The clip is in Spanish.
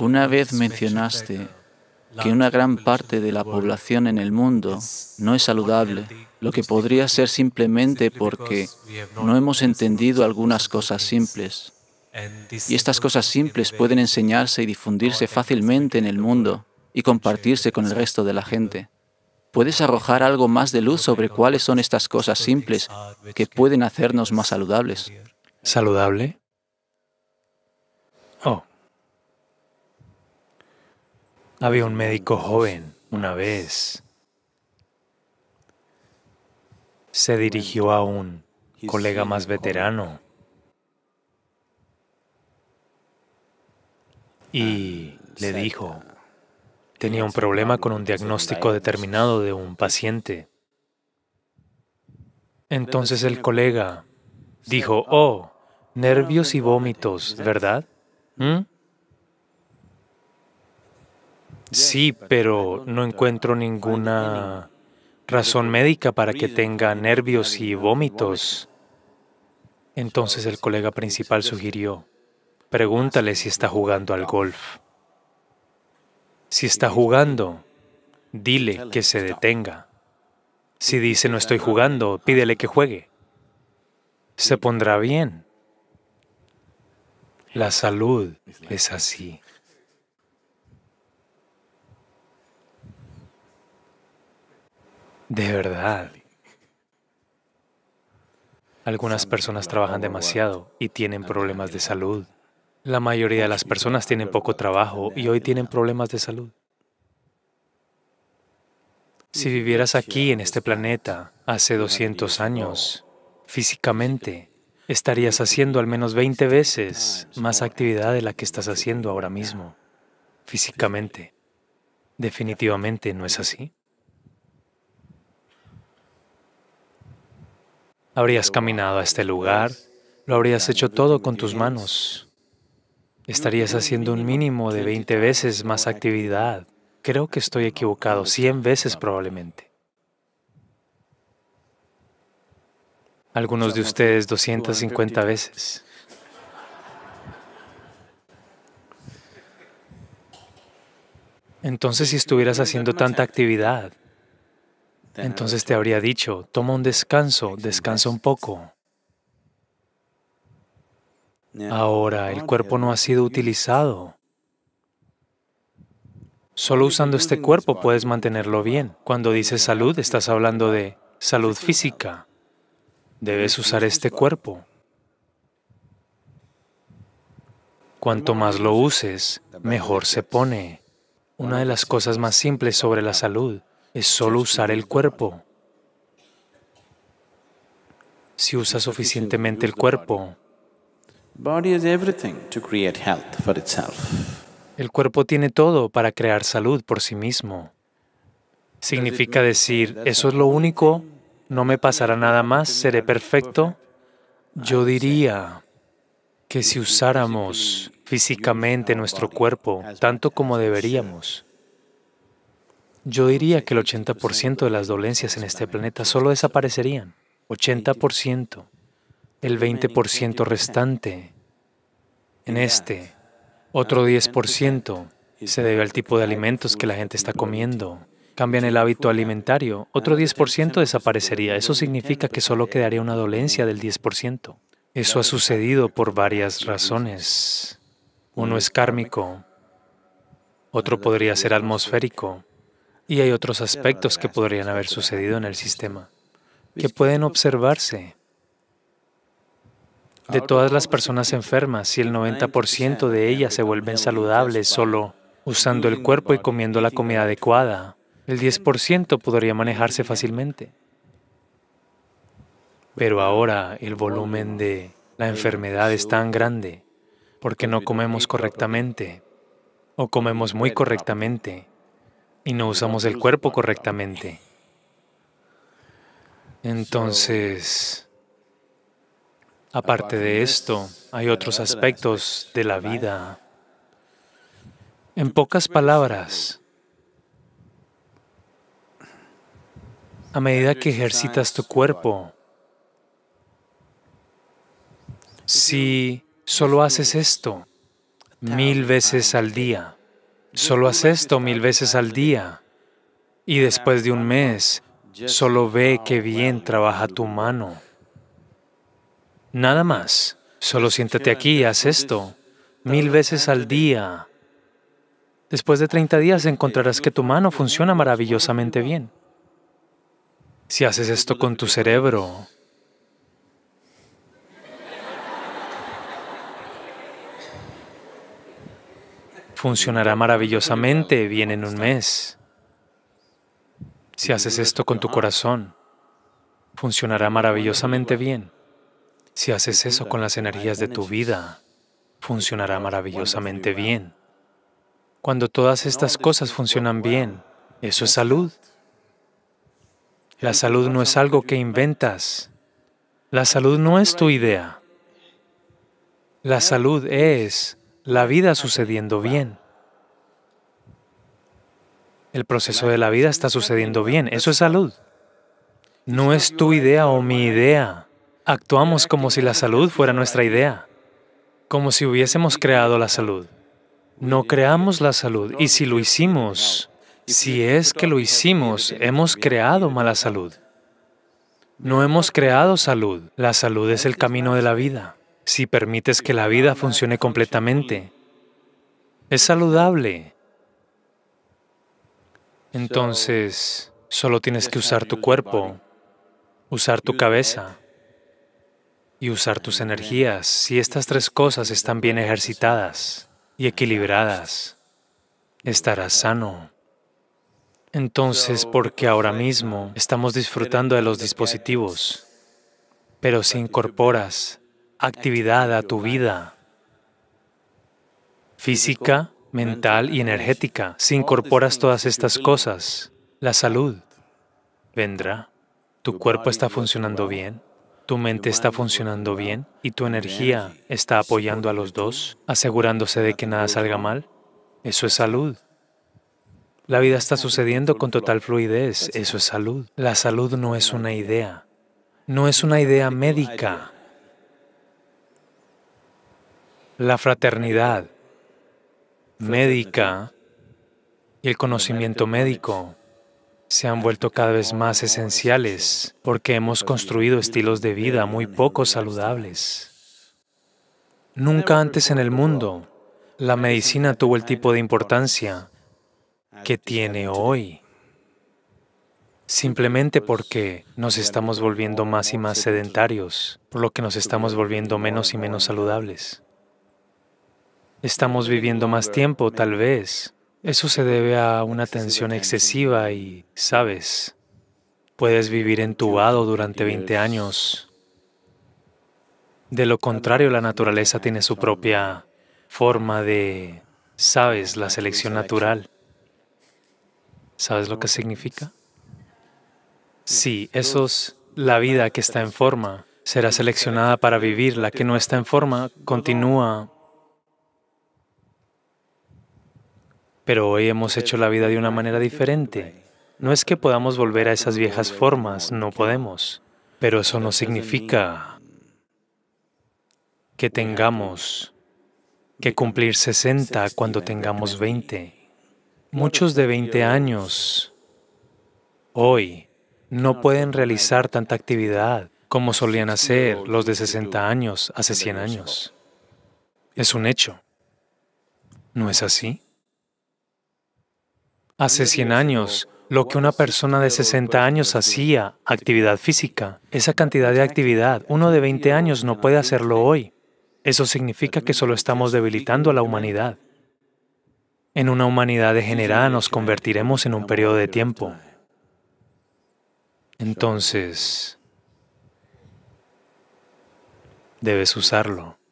Una vez mencionaste que una gran parte de la población en el mundo no es saludable, lo que podría ser simplemente porque no hemos entendido algunas cosas simples. Y estas cosas simples pueden enseñarse y difundirse fácilmente en el mundo y compartirse con el resto de la gente. ¿Puedes arrojar algo más de luz sobre cuáles son estas cosas simples que pueden hacernos más saludables? ¿Saludable? Había un médico joven una vez. Se dirigió a un colega más veterano y le dijo, tenía un problema con un diagnóstico determinado de un paciente. Entonces el colega dijo, oh, nervios y vómitos, ¿verdad? ¿Mm? Sí, pero no encuentro ninguna razón médica para que tenga nervios y vómitos. Entonces el colega principal sugirió, pregúntale si está jugando al golf. Si está jugando, dile que se detenga. Si dice no estoy jugando, pídele que juegue. Se pondrá bien. La salud es así. De verdad. Algunas personas trabajan demasiado y tienen problemas de salud. La mayoría de las personas tienen poco trabajo y hoy tienen problemas de salud. Si vivieras aquí en este planeta hace 200 años, físicamente, estarías haciendo al menos 20 veces más actividad de la que estás haciendo ahora mismo, físicamente. Definitivamente no es así. habrías caminado a este lugar, lo habrías hecho todo con tus manos. Estarías haciendo un mínimo de 20 veces más actividad. Creo que estoy equivocado, 100 veces probablemente. Algunos de ustedes 250 veces. Entonces, si estuvieras haciendo tanta actividad, entonces te habría dicho, toma un descanso, descansa un poco. Ahora, el cuerpo no ha sido utilizado. Solo usando este cuerpo puedes mantenerlo bien. Cuando dices salud, estás hablando de salud física. Debes usar este cuerpo. Cuanto más lo uses, mejor se pone. Una de las cosas más simples sobre la salud es solo usar el cuerpo. Si usa suficientemente el cuerpo, el cuerpo tiene todo para crear salud por sí mismo. Significa decir, eso es lo único, no me pasará nada más, seré perfecto. Yo diría que si usáramos físicamente nuestro cuerpo tanto como deberíamos, yo diría que el 80% de las dolencias en este planeta solo desaparecerían. 80%. El 20% restante en este. Otro 10% se debe al tipo de alimentos que la gente está comiendo. Cambian el hábito alimentario. Otro 10% desaparecería. Eso significa que solo quedaría una dolencia del 10%. Eso ha sucedido por varias razones. Uno es kármico, otro podría ser atmosférico, y hay otros aspectos que podrían haber sucedido en el sistema, que pueden observarse. De todas las personas enfermas, si el 90% de ellas se vuelven saludables solo usando el cuerpo y comiendo la comida adecuada, el 10% podría manejarse fácilmente. Pero ahora el volumen de la enfermedad es tan grande porque no comemos correctamente o comemos muy correctamente y no usamos el cuerpo correctamente. Entonces, aparte de esto, hay otros aspectos de la vida. En pocas palabras, a medida que ejercitas tu cuerpo, si solo haces esto mil veces al día, Solo haz esto mil veces al día y después de un mes solo ve que bien trabaja tu mano. Nada más. Solo siéntate aquí y haz esto mil veces al día. Después de 30 días encontrarás que tu mano funciona maravillosamente bien. Si haces esto con tu cerebro, Funcionará maravillosamente bien en un mes. Si haces esto con tu corazón, funcionará maravillosamente bien. Si haces eso con las energías de tu vida, funcionará maravillosamente bien. Cuando todas estas cosas funcionan bien, eso es salud. La salud no es algo que inventas. La salud no es tu idea. La salud es la vida sucediendo bien. El proceso de la vida está sucediendo bien. Eso es salud. No es tu idea o mi idea. Actuamos como si la salud fuera nuestra idea, como si hubiésemos creado la salud. No creamos la salud y si lo hicimos, si es que lo hicimos, hemos creado mala salud. No hemos creado salud. La salud es el camino de la vida si permites que la vida funcione completamente. Es saludable. Entonces, solo tienes que usar tu cuerpo, usar tu cabeza y usar tus energías si estas tres cosas están bien ejercitadas y equilibradas estarás sano. Entonces, porque ahora mismo estamos disfrutando de los dispositivos, pero si incorporas actividad a tu vida física, mental y energética. Si incorporas todas estas cosas, la salud vendrá. Tu cuerpo está funcionando bien, tu mente está funcionando bien y tu energía está apoyando a los dos, asegurándose de que nada salga mal. Eso es salud. La vida está sucediendo con total fluidez. Eso es salud. La salud no es una idea. No es una idea médica la fraternidad médica y el conocimiento médico se han vuelto cada vez más esenciales porque hemos construido estilos de vida muy poco saludables. Nunca antes en el mundo la medicina tuvo el tipo de importancia que tiene hoy, simplemente porque nos estamos volviendo más y más sedentarios, por lo que nos estamos volviendo menos y menos saludables. Estamos viviendo más tiempo, tal vez. Eso se debe a una tensión excesiva y, sabes, puedes vivir entubado durante 20 años. De lo contrario, la naturaleza tiene su propia forma de, sabes, la selección natural. ¿Sabes lo que significa? Sí, es la vida que está en forma será seleccionada para vivir, la que no está en forma continúa Pero hoy hemos hecho la vida de una manera diferente. No es que podamos volver a esas viejas formas, no podemos. Pero eso no significa que tengamos que cumplir 60 cuando tengamos 20. Muchos de 20 años hoy no pueden realizar tanta actividad como solían hacer los de 60 años hace 100 años. Es un hecho. ¿No es así? Hace 100 años, lo que una persona de 60 años hacía, actividad física, esa cantidad de actividad, uno de 20 años no puede hacerlo hoy. Eso significa que solo estamos debilitando a la humanidad. En una humanidad degenerada nos convertiremos en un periodo de tiempo. Entonces, debes usarlo.